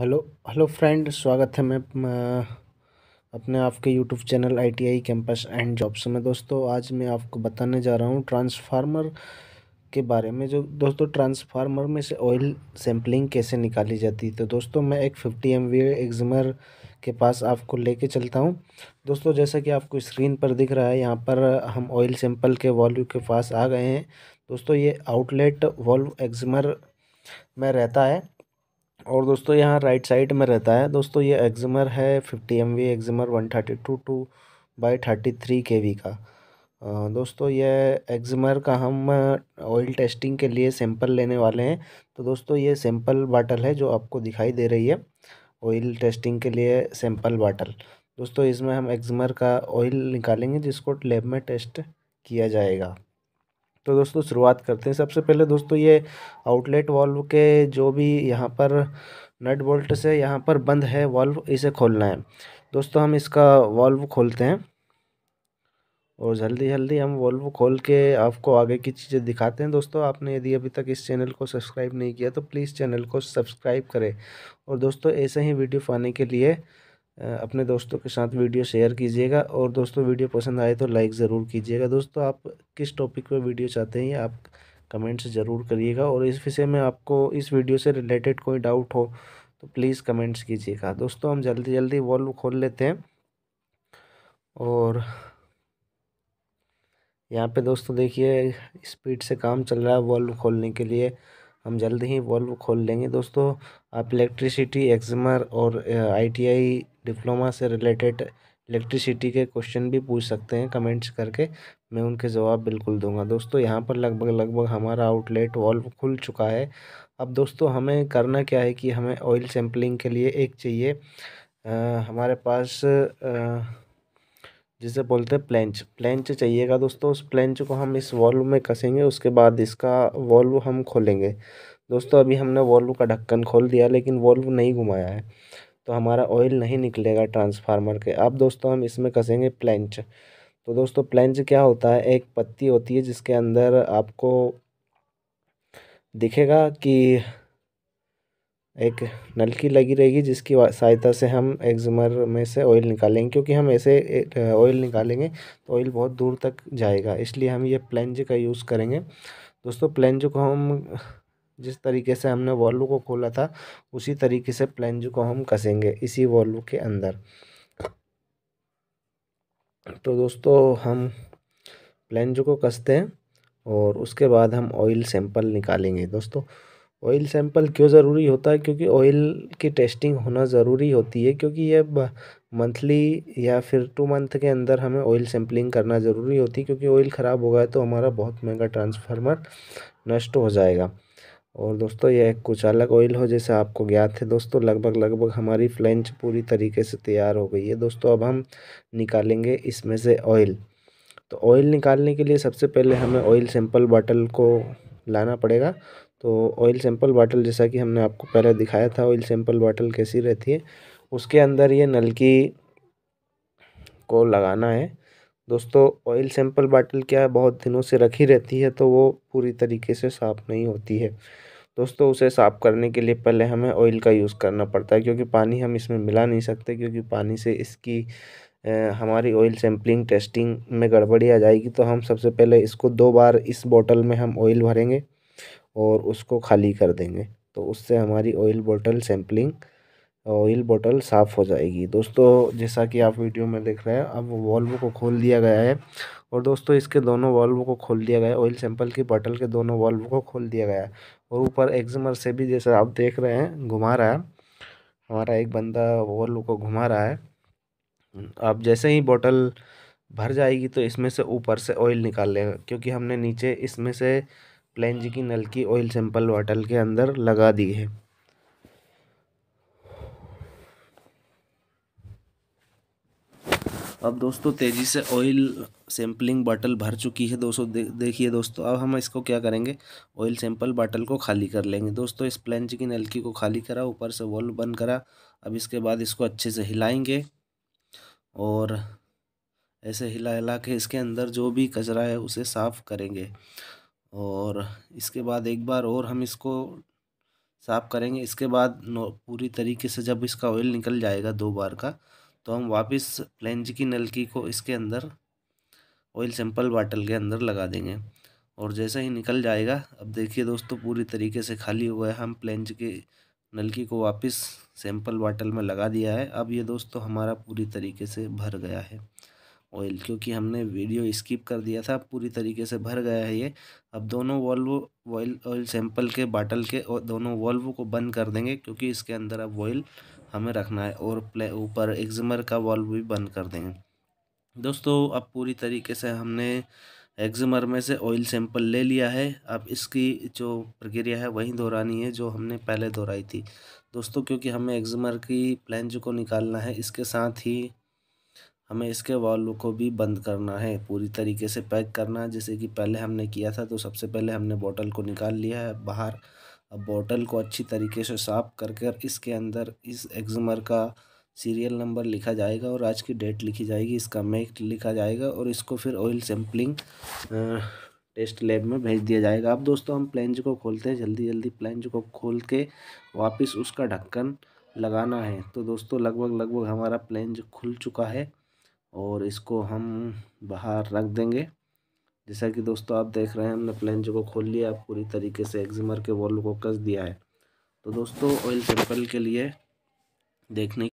hello hello friend स्वागत है मैं अपने आपके YouTube channel ITI campus and jobs में दोस्तों आज मैं आपको बताने जा रहा हूँ ट्रांसफार्मर के बारे में जो दोस्तों ट्रांसफार्मर में से ऑयल सैम्पलिंग कैसे निकाली जाती है तो दोस्तों मैं एक फिफ्टी एम वी एग्जमर के पास आपको लेके चलता हूँ दोस्तों जैसा कि आपको स्क्रीन पर दिख रहा है यहाँ पर हम ऑयल सैंपल के वॉल्यू के पास आ गए हैं दोस्तों ये आउटलेट वॉल्व एग्जमर में रहता है और दोस्तों यहाँ राइट साइड में रहता है दोस्तों ये एग्जमर है फिफ्टी एम वी एग्जिमर one thirty two two by thirty three K V का दोस्तों यह एग्जमर का हम ऑयल टेस्टिंग के लिए सैंपल लेने वाले हैं तो दोस्तों ये सैंपल बाटल है जो आपको दिखाई दे रही है ऑयल टेस्टिंग के लिए सैंपल बाटल दोस्तों इसमें हम एग्जमर का ऑयल निकालेंगे जिसको लेब में टेस्ट किया जाएगा तो दोस्तों शुरुआत करते हैं सबसे पहले दोस्तों ये आउटलेट वॉल्व के जो भी यहाँ पर नट बोल्ट से यहाँ पर बंद है वॉल्व इसे खोलना है दोस्तों हम इसका वॉल्व खोलते हैं और जल्दी जल्दी हम वॉल्व खोल के आपको आगे की चीज़ें दिखाते हैं दोस्तों आपने यदि अभी तक इस चैनल को सब्सक्राइब नहीं किया तो प्लीज़ चैनल को सब्सक्राइब करें और दोस्तों ऐसे ही वीडियो पाने के लिए अपने दोस्तों के साथ वीडियो शेयर कीजिएगा और दोस्तों वीडियो पसंद आए तो लाइक ज़रूर कीजिएगा दोस्तों आप किस टॉपिक पर वीडियो चाहते हैं आप कमेंट्स ज़रूर करिएगा और इस विषय में आपको इस वीडियो से रिलेटेड कोई डाउट हो तो प्लीज़ कमेंट्स कीजिएगा दोस्तों हम जल्दी जल्दी वॉल्व खोल लेते हैं और यहाँ पे दोस्तों देखिए स्पीड से काम चल रहा है वॉल्व खोलने के लिए हम जल्द ही वॉल्व खोल लेंगे दोस्तों आप इलेक्ट्रिसिटी एक्जमर और आईटीआई डिप्लोमा से रिलेटेड इलेक्ट्रिसिटी के क्वेश्चन भी पूछ सकते हैं कमेंट्स करके मैं उनके जवाब बिल्कुल दूंगा दोस्तों यहाँ पर लगभग लगभग हमारा आउटलेट वॉल्व खुल चुका है अब दोस्तों हमें करना क्या है कि हमें ऑयल सैम्पलिंग के लिए एक चाहिए आ, हमारे पास आ, जिसे बोलते हैं प्लेंच प्लेंच चाहिएगा दोस्तों उस प्लेंच को हम इस वॉल्व में कसेंगे उसके बाद इसका वॉल्व हम खोलेंगे दोस्तों अभी हमने वॉल्व का ढक्कन खोल दिया लेकिन वॉल्व नहीं घुमाया है तो हमारा ऑयल नहीं निकलेगा ट्रांसफार्मर के अब दोस्तों हम इसमें कसेंगे प्लेंच तो दोस्तों प्लेंच क्या होता है एक पत्ती होती है जिसके अंदर आपको दिखेगा कि एक नलकी लगी रहेगी जिसकी सहायता से हम एक्जमर में से ऑयल निकालेंगे क्योंकि हम ऐसे ऑयल निकालेंगे तो ऑयल बहुत दूर तक जाएगा इसलिए हम ये प्लेंज का यूज़ करेंगे दोस्तों प्लेंज को हम जिस तरीके से हमने वॉल्व को खोला था उसी तरीके से प्लेंज को हम कसेंगे इसी वॉल्व के अंदर तो दोस्तों हम प्लेंज को कसते हैं और उसके बाद हम ऑयल सैंपल निकालेंगे दोस्तों ऑयल सैंपल क्यों ज़रूरी होता है क्योंकि ऑयल की टेस्टिंग होना ज़रूरी होती है क्योंकि यह मंथली या फिर टू मंथ के अंदर हमें ऑयल सैंपलिंग करना ज़रूरी होती है क्योंकि ऑयल ख़राब हो गया तो हमारा बहुत महंगा ट्रांसफार्मर नष्ट हो जाएगा और दोस्तों यह कुछ अलग ऑयल हो जैसे आपको ज्ञात है दोस्तों लगभग लगभग हमारी फ्लेंच पूरी तरीके से तैयार हो गई है दोस्तों अब हम निकालेंगे इसमें से ऑयल तो ऑयल निकालने के लिए सबसे पहले हमें ऑयल सैंपल बॉटल को लाना पड़ेगा तो ऑयल सैंपल बाटल जैसा कि हमने आपको पहले दिखाया था ऑयल सैंपल बाटल कैसी रहती है उसके अंदर ये नलकी को लगाना है दोस्तों ऑयल सैंपल बाटल क्या है बहुत दिनों से रखी रहती है तो वो पूरी तरीके से साफ़ नहीं होती है दोस्तों उसे साफ़ करने के लिए पहले हमें ऑयल का यूज़ करना पड़ता है क्योंकि पानी हम इसमें मिला नहीं सकते क्योंकि पानी से इसकी हमारी ऑयल सैम्पलिंग टेस्टिंग में गड़बड़ी आ जाएगी तो हम सबसे पहले इसको दो बार इस बोतल में हम ऑयल भरेंगे और उसको खाली कर देंगे तो उससे हमारी ऑयल बोतल सैम्पलिंग ऑयल बोतल साफ़ हो जाएगी दोस्तों जैसा कि आप वीडियो में देख रहे हैं अब वॉल्व को खोल दिया गया है और दोस्तों इसके दोनों वॉल्व को खोल दिया गया है ऑयल सैंपल की बॉटल के दोनों वॉल्व को खोल दिया गया है और ऊपर एग्जमर से भी जैसा आप देख रहे हैं घुमा रहा है हमारा एक बंदा वॉल्व को घुमा रहा है अब जैसे ही बॉटल भर जाएगी तो इसमें से ऊपर से ऑयल निकाल लेगा क्योंकि हमने नीचे इसमें से प्लेन जी की नलकी ऑयल सैंपल बॉटल के अंदर लगा दी है अब दोस्तों तेज़ी से ऑयल सैंपलिंग बॉटल भर चुकी है दोस्तों दे, देखिए दोस्तों अब हम इसको क्या करेंगे ऑयल सैंपल बॉटल को खाली कर लेंगे दोस्तों इस प्लेन जी की नलकी को खाली करा ऊपर से वॉल्व बंद करा अब इसके बाद इसको अच्छे से हिलाएंगे और ऐसे हिला हिला के इसके अंदर जो भी कचरा है उसे साफ़ करेंगे और इसके बाद एक बार और हम इसको साफ़ करेंगे इसके बाद पूरी तरीके से जब इसका ऑयल निकल जाएगा दो बार का तो हम वापस प्लेंज की नलकी को इसके अंदर ऑयल सैंपल बाटल के अंदर लगा देंगे और जैसे ही निकल जाएगा अब देखिए दोस्तों पूरी तरीके से खाली हुआ है हम प्लेंज के नलकी को वापस सैंपल बाटल में लगा दिया है अब ये दोस्तों हमारा पूरी तरीके से भर गया है ऑयल क्योंकि हमने वीडियो स्किप कर दिया था पूरी तरीके से भर गया है ये अब दोनों वॉल्वो ऑयल ऑयल सैंपल के बाटल के और दोनों वॉल्वो को बंद कर देंगे क्योंकि इसके अंदर अब ऑयल हमें रखना है और प्ले ऊपर एग्जमर का वॉल्व भी बंद कर देंगे दोस्तों अब पूरी तरीके से हमने एग्जमर में से ऑयल सैंपल ले लिया है अब इसकी जो प्रक्रिया है वही दोहरानी है जो हमने पहले दोहराई थी दोस्तों क्योंकि हमें एग्जमर की प्लेंज को निकालना है इसके साथ ही हमें इसके वॉल्व को भी बंद करना है पूरी तरीके से पैक करना है जैसे कि पहले हमने किया था तो सबसे पहले हमने बोतल को निकाल लिया है बाहर अब बोतल को अच्छी तरीके से साफ कर कर इसके अंदर इस एग्जमर का सीरियल नंबर लिखा जाएगा और आज की डेट लिखी जाएगी इसका मेक लिखा जाएगा और इसको फिर ऑयल सैम्पलिंग टेस्ट लैब में भेज दिया जाएगा अब दोस्तों हम प्लेंज को खोलते हैं जल्दी जल्दी प्लेंज को खोल के वापस उसका ढक्कन लगाना है तो दोस्तों लगभग लगभग हमारा प्लेंज खुल चुका है और इसको हम बाहर रख देंगे जैसा कि दोस्तों आप देख रहे हैं हमने प्लेंज को खोल लिया आप पूरी तरीके से एक्जिमर के वॉल्व को कस दिया है तो दोस्तों ऑयल सैंपल के लिए देखने